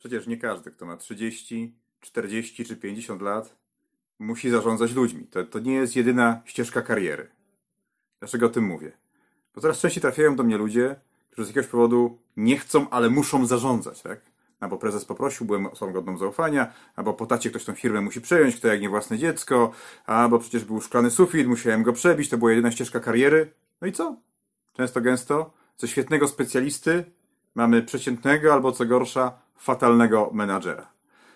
Przecież nie każdy, kto ma 30, 40 czy 50 lat, musi zarządzać ludźmi. To, to nie jest jedyna ścieżka kariery. Dlaczego o tym mówię? Bo coraz częściej trafiają do mnie ludzie, którzy z jakiegoś powodu nie chcą, ale muszą zarządzać, tak? Albo prezes poprosił, byłem osobą godną zaufania, albo po tacie ktoś tą firmę musi przejąć, kto jak nie własne dziecko, albo przecież był szklany sufit, musiałem go przebić, to była jedyna ścieżka kariery. No i co? Często gęsto ze świetnego specjalisty mamy przeciętnego albo co gorsza fatalnego menadżera.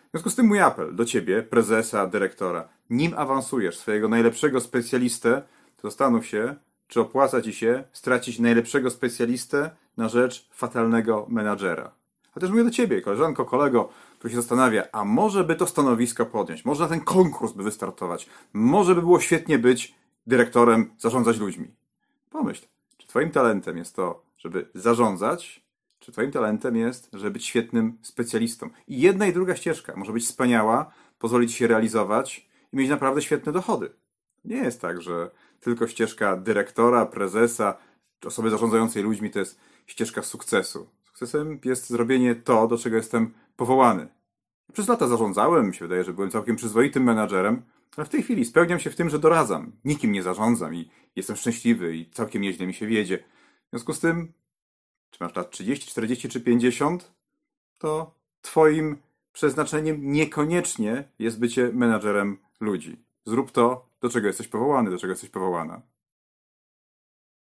W związku z tym mój apel do ciebie, prezesa, dyrektora, nim awansujesz swojego najlepszego specjalistę, to zastanów się, czy opłaca ci się stracić najlepszego specjalistę na rzecz fatalnego menadżera. A też mówię do ciebie, koleżanko, kolego, który się zastanawia, a może by to stanowisko podjąć, może na ten konkurs by wystartować, może by było świetnie być dyrektorem, zarządzać ludźmi. Pomyśl, czy twoim talentem jest to, żeby zarządzać, czy Twoim talentem jest, żeby być świetnym specjalistą. I jedna i druga ścieżka może być wspaniała, pozwolić się realizować i mieć naprawdę świetne dochody. Nie jest tak, że tylko ścieżka dyrektora, prezesa, czy osoby zarządzającej ludźmi to jest ścieżka sukcesu. Sukcesem jest zrobienie to, do czego jestem powołany. Przez lata zarządzałem, mi się wydaje, że byłem całkiem przyzwoitym menadżerem, ale w tej chwili spełniam się w tym, że doradzam. Nikim nie zarządzam i jestem szczęśliwy i całkiem nieźle mi się wiedzie. W związku z tym czy masz lat 30, 40 czy 50, to Twoim przeznaczeniem niekoniecznie jest bycie menadżerem ludzi. Zrób to, do czego jesteś powołany, do czego jesteś powołana.